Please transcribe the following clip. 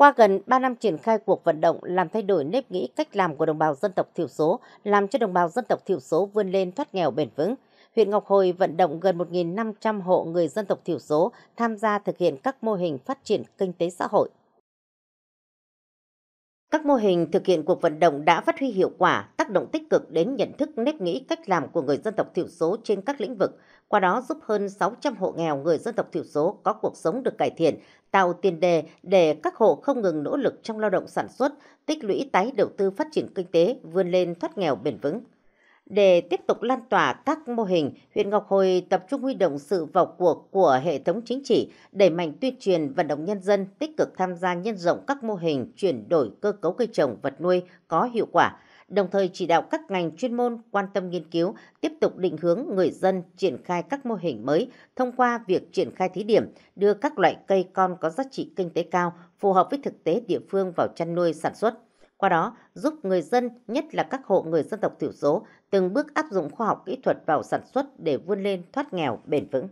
Qua gần 3 năm triển khai cuộc vận động làm thay đổi nếp nghĩ cách làm của đồng bào dân tộc thiểu số, làm cho đồng bào dân tộc thiểu số vươn lên thoát nghèo bền vững, huyện Ngọc Hồi vận động gần 1.500 hộ người dân tộc thiểu số tham gia thực hiện các mô hình phát triển kinh tế xã hội. Các mô hình thực hiện cuộc vận động đã phát huy hiệu quả, tác động tích cực đến nhận thức nếp nghĩ cách làm của người dân tộc thiểu số trên các lĩnh vực, qua đó giúp hơn 600 hộ nghèo người dân tộc thiểu số có cuộc sống được cải thiện, tạo tiền đề để các hộ không ngừng nỗ lực trong lao động sản xuất, tích lũy tái đầu tư phát triển kinh tế, vươn lên thoát nghèo bền vững. Để tiếp tục lan tỏa các mô hình, huyện Ngọc Hồi tập trung huy động sự vào cuộc của hệ thống chính trị, đẩy mạnh tuyên truyền vận động nhân dân tích cực tham gia nhân rộng các mô hình chuyển đổi cơ cấu cây trồng vật nuôi có hiệu quả, đồng thời chỉ đạo các ngành chuyên môn quan tâm nghiên cứu, tiếp tục định hướng người dân triển khai các mô hình mới thông qua việc triển khai thí điểm, đưa các loại cây con có giá trị kinh tế cao phù hợp với thực tế địa phương vào chăn nuôi sản xuất qua đó giúp người dân, nhất là các hộ người dân tộc thiểu số, từng bước áp dụng khoa học kỹ thuật vào sản xuất để vươn lên thoát nghèo bền vững.